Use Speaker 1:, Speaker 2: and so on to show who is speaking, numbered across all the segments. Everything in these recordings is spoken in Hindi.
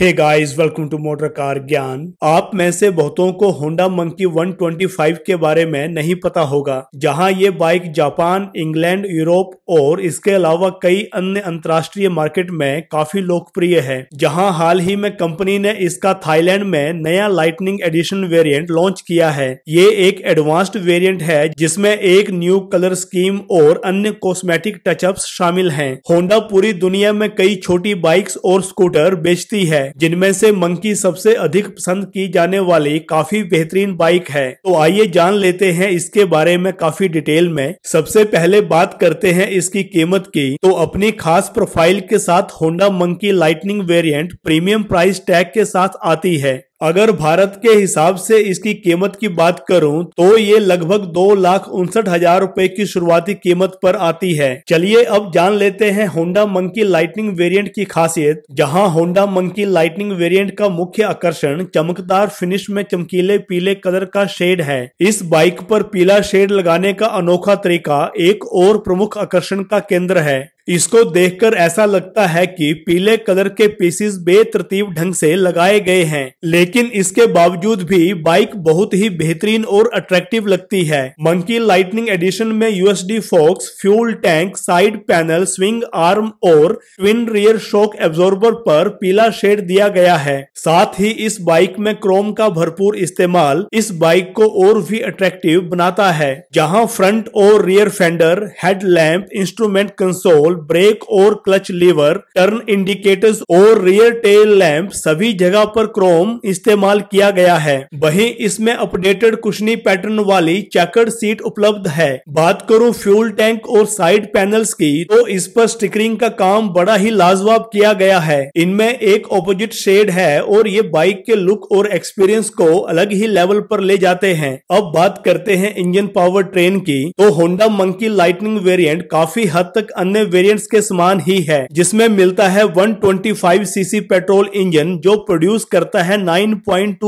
Speaker 1: Hey guys welcome to motor car ज्ञान आप में से बहुतों को होंडा मंकी 125 के बारे में नहीं पता होगा जहां ये बाइक जापान इंग्लैंड यूरोप और इसके अलावा कई अन्य अंतर्राष्ट्रीय मार्केट में काफी लोकप्रिय है जहां हाल ही में कंपनी ने इसका थाईलैंड में नया लाइटनिंग एडिशन वेरिएंट लॉन्च किया है ये एक एडवांस्ड वेरियंट है जिसमे एक न्यू कलर स्कीम और अन्य कॉस्मेटिक टचअप शामिल है होंडा पूरी दुनिया में कई छोटी बाइक्स और स्कूटर बेचती है है जिनमें से मंकी सबसे अधिक पसंद की जाने वाली काफी बेहतरीन बाइक है तो आइए जान लेते हैं इसके बारे में काफी डिटेल में सबसे पहले बात करते हैं इसकी कीमत की तो अपनी खास प्रोफाइल के साथ Honda Monkey lightning variant premium price tag के साथ आती है अगर भारत के हिसाब से इसकी कीमत की बात करूं तो ये लगभग दो लाख उनसठ हजार रूपए की शुरुआती कीमत पर आती है चलिए अब जान लेते हैं होंडा मंकी लाइटनिंग वेरिएंट की खासियत जहां होंडा मंकी लाइटनिंग वेरिएंट का मुख्य आकर्षण चमकदार फिनिश में चमकीले पीले कलर का शेड है इस बाइक पर पीला शेड लगाने का अनोखा तरीका एक और प्रमुख आकर्षण का केंद्र है इसको देखकर ऐसा लगता है कि पीले कलर के पीसेस बेतरतीब ढंग से लगाए गए हैं लेकिन इसके बावजूद भी बाइक बहुत ही बेहतरीन और अट्रैक्टिव लगती है मंकी लाइटनिंग एडिशन में USD forks fuel tank side panel swing arm और ट्विन रियर शॉक एब्जॉर्बर पर पीला शेड दिया गया है साथ ही इस बाइक में क्रोम का भरपूर इस्तेमाल इस बाइक को और भी अट्रैक्टिव बनाता है जहाँ फ्रंट और rear fender headlamp instrument console control brake और क्लच लीवर टर्न इंडिकेटर्स और रियर टेल लैंप सभी जगह पर क्रोम इस्तेमाल किया गया है वहीं इसमें अपडेटेड कुशनी पैटर्न वाली चैकर्ड सीट उपलब्ध है बात करूं फ्यूल टैंक और साइड पैनल्स की तो इस पर स्टिकरिंग का काम बड़ा ही लाजवाब किया गया है इनमें एक ऑपोजिट शेड है और ये बाइक के लुक और एक्सपीरियंस को अलग ही लेवल पर ले जाते हैं अब बात करते हैं इंजन पावर ट्रेन की तो होंडा मंकी लाइटनिंग वेरिएंट काफी हद तक अन्य वेरिएंट्स के समान ही है जिसमें मिलता है 125 सीसी पेट्रोल इंजन जो प्रोड्यूस करता है 9.2 पॉइंट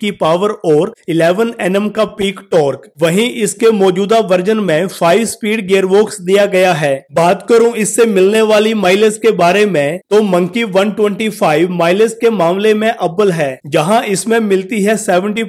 Speaker 1: की पावर और 11 एनएम का पीक टॉर्क वहीं इसके मौजूदा वर्जन में 5 स्पीड गियरबॉक्स दिया गया है बात करूं इससे मिलने वाली माइलेज के बारे में तो मंकी वन माइलेज के मामले में अब्बल है जहाँ इसमें मिलती है सेवेंटी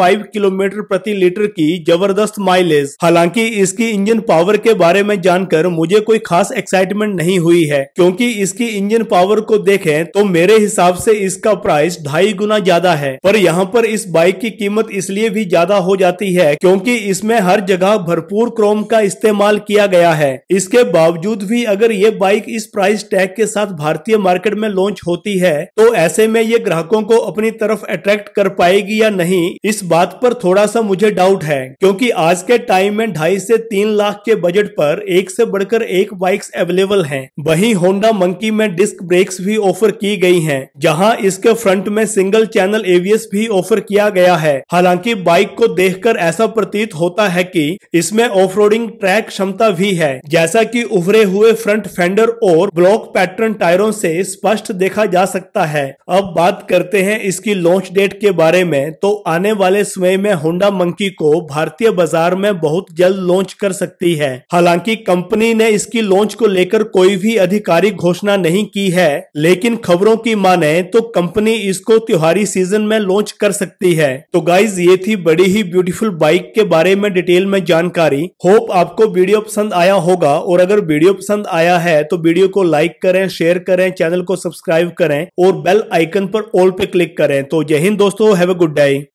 Speaker 1: किलोमीटर प्रति लीटर की जबरदस्त माइलेज हालांकि इसकी इंजन पावर के बारे में जानकर मुझे कोई खास एक्साइटमेंट नहीं हुई है क्योंकि इसकी इंजन पावर को देखें तो मेरे हिसाब से इसका प्राइस ढाई गुना ज्यादा है पर यहाँ पर इस बाइक की कीमत इसलिए भी ज्यादा हो जाती है क्योंकि इसमें हर जगह भरपूर क्रोम का इस्तेमाल किया गया है इसके बावजूद भी अगर ये बाइक इस प्राइस टैग के साथ भारतीय मार्केट में लॉन्च होती है तो ऐसे में ये ग्राहकों को अपनी तरफ अट्रैक्ट कर पाएगी या नहीं इस बात पर थोड़ा सा मुझे डाउट है क्योंकि आज के टाइम में ढाई से तीन लाख के बजट पर एक से बढ़कर एक बाइक्स अवेलेबल हैं। वहीं होंडा मंकी में डिस्क ब्रेक्स भी ऑफर की गई हैं, जहां इसके फ्रंट में सिंगल चैनल एवीएस भी ऑफर किया गया है हालांकि बाइक को देखकर ऐसा प्रतीत होता है कि इसमें ऑफ ट्रैक क्षमता भी है जैसा कि उभरे हुए फ्रंट फेंडर और ब्लॉक पैटर्न टायरों से स्पष्ट देखा जा सकता है अब बात करते हैं इसकी लॉन्च डेट के बारे में तो आने वाले समय में होंडा मंकी को भारतीय बाजार में बहुत जल्द लॉन्च कर सकती है हालांकि कंपनी ने इसकी लॉन्च को लेकर कोई भी आधिकारिक घोषणा नहीं की है लेकिन खबरों की माने तो कंपनी इसको त्योहारी सीजन में लॉन्च कर सकती है तो गाइज ये थी बड़ी ही ब्यूटीफुल बाइक के बारे में डिटेल में जानकारी होप आपको वीडियो पसंद आया होगा और अगर वीडियो पसंद आया है तो वीडियो को लाइक करें शेयर करें चैनल को सब्सक्राइब करें और बेल आइकन पर ऑल पे क्लिक करें तो जय हिंद दोस्तों हैव अ गुड डे